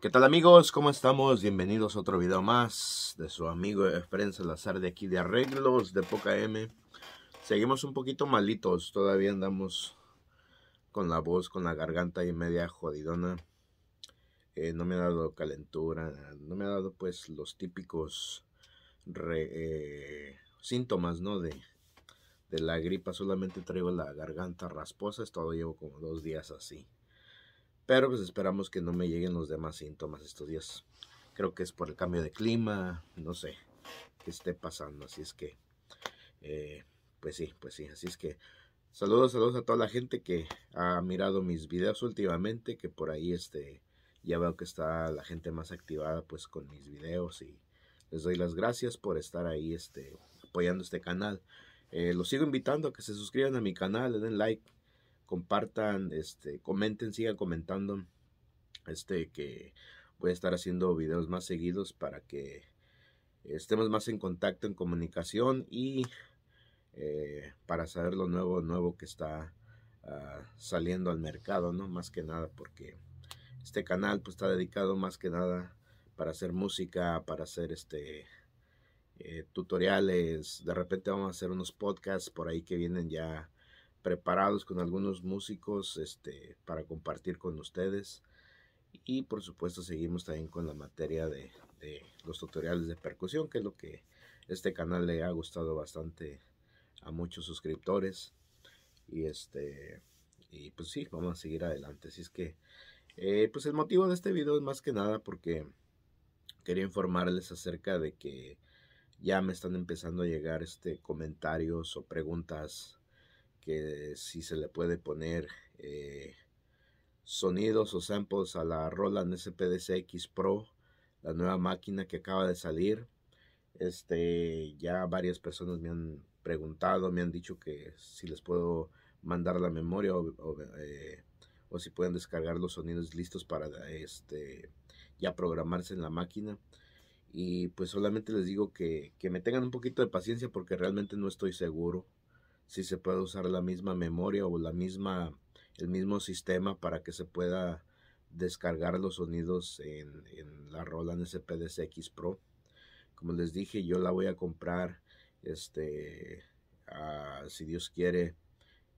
¿Qué tal amigos? ¿Cómo estamos? Bienvenidos a otro video más de su amigo Efren Salazar de aquí de Arreglos de Poca M. Seguimos un poquito malitos, todavía andamos con la voz, con la garganta y media jodidona. Eh, no me ha dado calentura, no me ha dado pues los típicos eh, síntomas, ¿no? De, de la gripa, solamente traigo la garganta rasposa, esto lo llevo como dos días así. Pero pues esperamos que no me lleguen los demás síntomas estos días. Creo que es por el cambio de clima, no sé qué esté pasando. Así es que, eh, pues sí, pues sí. Así es que saludos, saludos a toda la gente que ha mirado mis videos últimamente, que por ahí este, ya veo que está la gente más activada pues con mis videos y les doy las gracias por estar ahí este, apoyando este canal. Eh, los sigo invitando a que se suscriban a mi canal, le den like, compartan, este, comenten, sigan comentando. Este que voy a estar haciendo videos más seguidos para que estemos más en contacto, en comunicación y eh, para saber lo nuevo, nuevo que está ah, saliendo al mercado, ¿no? Más que nada porque este canal pues está dedicado más que nada para hacer música, para hacer este eh, tutoriales, de repente vamos a hacer unos podcasts por ahí que vienen ya preparados con algunos músicos este, para compartir con ustedes. Y por supuesto seguimos también con la materia de, los tutoriales de percusión, que es lo que este canal le ha gustado bastante a muchos suscriptores. Y este y pues sí, vamos a seguir adelante. Así es que eh, pues el motivo de este video es más que nada porque quería informarles acerca de que ya me están empezando a llegar este comentarios o preguntas que si se le puede poner eh, sonidos o samples a la Roland SPDCX Pro, la nueva máquina que acaba de salir. Este, ya varias personas me han preguntado, me han dicho que si les puedo mandar la memoria o, eh, si pueden descargar los sonidos listos para este, ya programarse en la máquina. Y pues solamente les digo que me tengan un poquito de paciencia porque realmente no estoy seguro si se puede usar la misma memoria o la misma, el mismo sistema para que se pueda descargar los sonidos en, la Roland spx-x Pro. Como les dije, yo la voy a comprar, este, ah, si Dios quiere,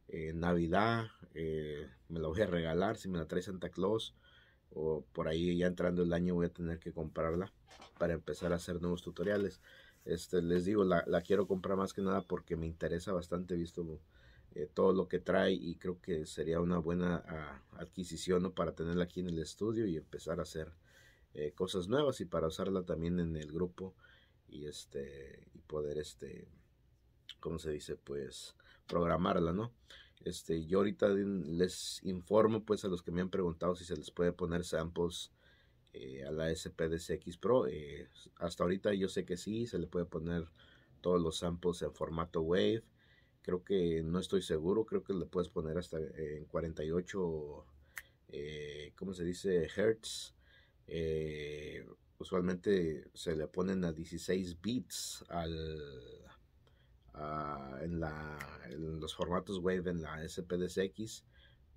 en Navidad. Eh, me la voy a regalar si me la trae Santa Claus. O por ahí ya entrando el año voy a tener que comprarla para empezar a hacer nuevos tutoriales. Este, les digo, la, la quiero comprar más que nada porque me interesa bastante, visto eh, todo lo que trae y creo que sería una buena ah, adquisición para tenerla aquí en el estudio y empezar a hacer eh, cosas nuevas y para usarla también en el grupo y este y poder este cómo se dice pues programarla no este yo ahorita les informo pues a los que me han preguntado si se les puede poner samples eh, a la SPDX Pro. Eh, hasta ahorita yo sé que sí, se le puede poner todos los samples en formato Wave. Creo que no estoy seguro, creo que le puedes poner hasta en 48, eh, se dice? Hertz. Eh, usualmente se le ponen a 16 bits al, en, la, en los formatos Wave en la SPDX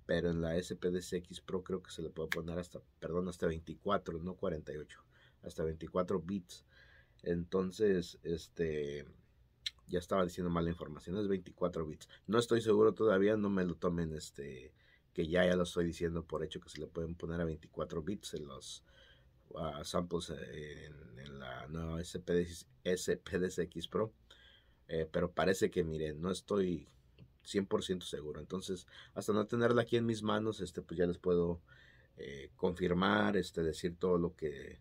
pero en la SPDCX Pro creo que se le puede poner hasta, perdón, hasta 24, no 48, hasta 24 bits. Entonces, este, ya estaba diciendo mala información, es 24 bits. No estoy seguro todavía, no me lo tomen, este, que ya ya lo estoy diciendo por hecho que se le pueden poner a 24 bits en los samples eh, en, la nueva SPD, SPDCX Pro. Eh, pero parece que, miren, no estoy 100% seguro. Entonces, hasta no tenerla aquí en mis manos, este, pues ya les puedo eh, confirmar, este, decir todo lo que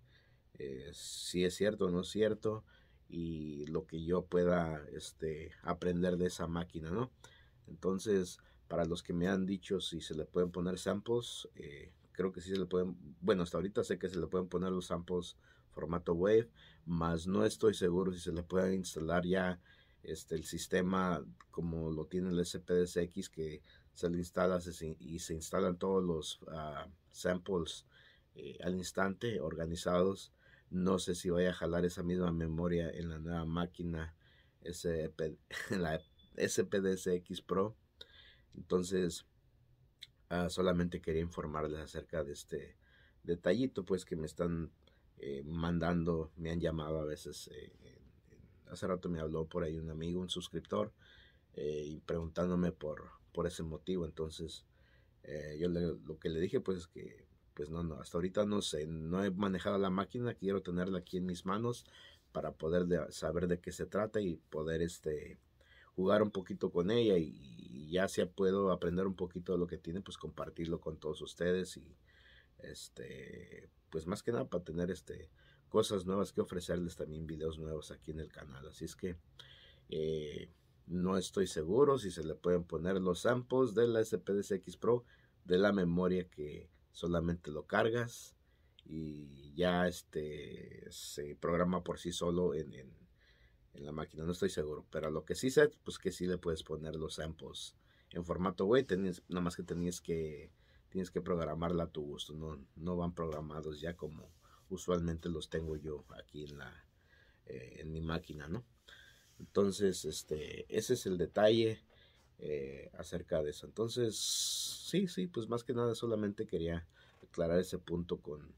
eh, si es cierto o no es cierto y lo que yo pueda este, aprender de esa máquina, ¿no? Entonces, para los que me han dicho si se le pueden poner samples, eh, creo que sí se le pueden, bueno, hasta ahorita sé que se le pueden poner los samples formato wave, más no estoy seguro si se le pueden instalar ya este, el sistema como lo tiene el SPDSX que se le instala y se instalan todos los ah, samples eh, al instante organizados. No sé si voy a jalar esa misma memoria en la nueva máquina spdsx la Pro. Entonces, ah, solamente quería informarles acerca de este detallito, pues que me están eh, mandando, me han llamado a veces eh, hace rato me habló por ahí un amigo, un suscriptor, eh, y preguntándome por, por ese motivo. Entonces, eh, yo le, lo que le dije, pues que, pues no, no, hasta ahorita no sé, no he manejado la máquina, quiero tenerla aquí en mis manos para poder saber de qué se trata y poder este, jugar un poquito con ella y, ya si puedo aprender un poquito de lo que tiene, pues compartirlo con todos ustedes y este, pues más que nada para tener este, cosas nuevas que ofrecerles, también videos nuevos aquí en el canal. Así es que eh, no estoy seguro si se le pueden poner los samples de la SPDCX Pro de la memoria que solamente lo cargas y ya este se programa por sí solo en, en, la máquina. No estoy seguro, pero lo que sí sé, pues que sí le puedes poner los samples en formato web. Nada más que tenías que tienes que programarla a tu gusto, no, no van programados ya como usualmente los tengo yo aquí en la eh, en mi máquina, ¿no? Entonces, este, ese es el detalle eh, acerca de eso. Entonces, sí, sí, pues más que nada solamente quería aclarar ese punto con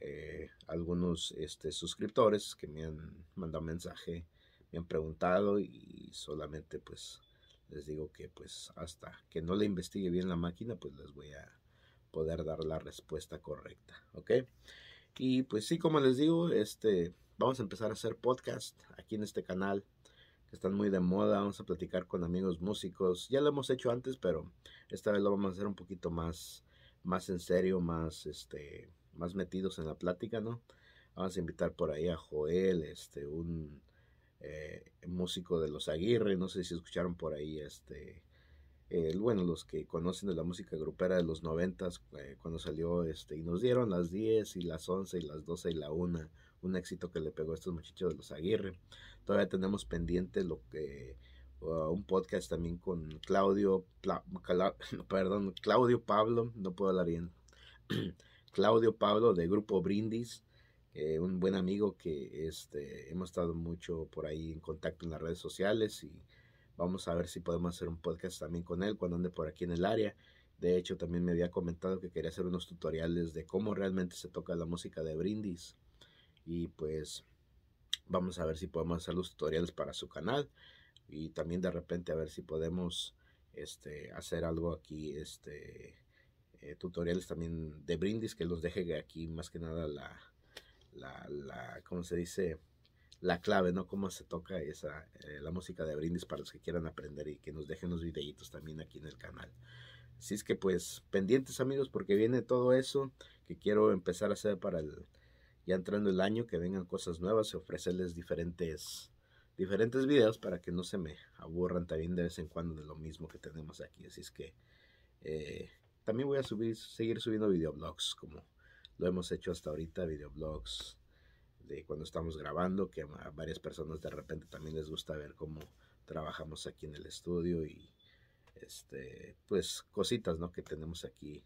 eh, algunos este, suscriptores que me han mandado mensaje, me han preguntado y solamente pues les digo que pues hasta que no le investigue bien la máquina, pues les voy a poder dar la respuesta correcta, ¿ok? Y pues sí, como les digo, este, vamos a empezar a hacer podcast aquí en este canal que están muy de moda. Vamos a platicar con amigos músicos. Ya lo hemos hecho antes, pero esta vez lo vamos a hacer un poquito más, más en serio, más, este, más metidos en la plática, ¿no? Vamos a invitar por ahí a Joel, este, un eh, músico de los Aguirre. No sé si escucharon por ahí, este, eh, bueno, los que conocen de la música grupera de los noventas, eh, cuando salió este, y nos dieron las 10 y las 11 y las 12 y la 1, un éxito que le pegó a estos muchachos de los Aguirre. Todavía tenemos pendiente lo que... Uh, un podcast también con Claudio, perdón, Claudio Pablo, no puedo hablar bien, Claudio Pablo de Grupo Brindis, eh, un buen amigo que este, hemos estado mucho por ahí en contacto en las redes sociales y Vamos a ver si podemos hacer un podcast también con él cuando ande por aquí en el área. De hecho, también me había comentado que quería hacer unos tutoriales de cómo realmente se toca la música de Brindis. Y pues vamos a ver si podemos hacer los tutoriales para su canal. Y también de repente a ver si podemos este, hacer algo aquí, este, eh, tutoriales también de Brindis, que los deje aquí más que nada la, la, la ¿cómo se dice? la clave, ¿no? Cómo se toca esa, eh, la música de brindis para los que quieran aprender y que nos dejen los videitos también aquí en el canal. Así es que pues pendientes amigos porque viene todo eso que quiero empezar a hacer para el, ya entrando el año, que vengan cosas nuevas y ofrecerles diferentes, diferentes videos para que no se me aburran también de vez en cuando de lo mismo que tenemos aquí. Así es que eh, también voy a subir, seguir subiendo videoblogs como lo hemos hecho hasta ahorita, videoblogs de cuando estamos grabando, que a varias personas de repente también les gusta ver cómo trabajamos aquí en el estudio y este, pues cositas ¿no? que tenemos aquí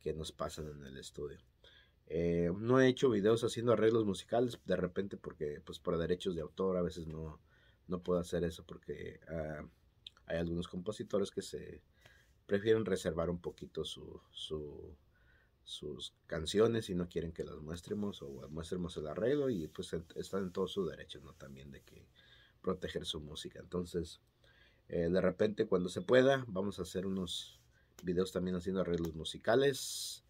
que nos pasan en el estudio. Eh, no he hecho videos haciendo arreglos musicales de repente porque pues por derechos de autor a veces no, no puedo hacer eso porque ah, hay algunos compositores que se prefieren reservar un poquito su sus canciones y no quieren que las muestremos o muestremos el arreglo y pues están en todo su derecho, ¿no? También de que proteger su música. Entonces, eh, de repente cuando se pueda, vamos a hacer unos videos también haciendo arreglos musicales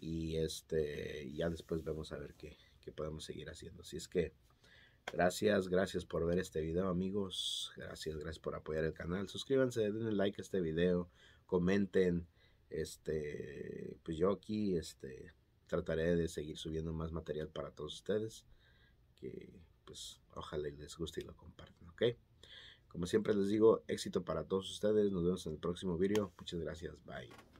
y este ya después vamos a ver qué, qué podemos seguir haciendo. Así es que gracias, gracias por ver este video amigos, gracias, gracias por apoyar el canal, suscríbanse, denle like a este video, comenten este, pues yo aquí este, trataré de seguir subiendo más material para todos ustedes. Que pues ojalá les guste y lo compartan, ¿ok? Como siempre les digo, éxito para todos ustedes. Nos vemos en el próximo video. Muchas gracias. Bye.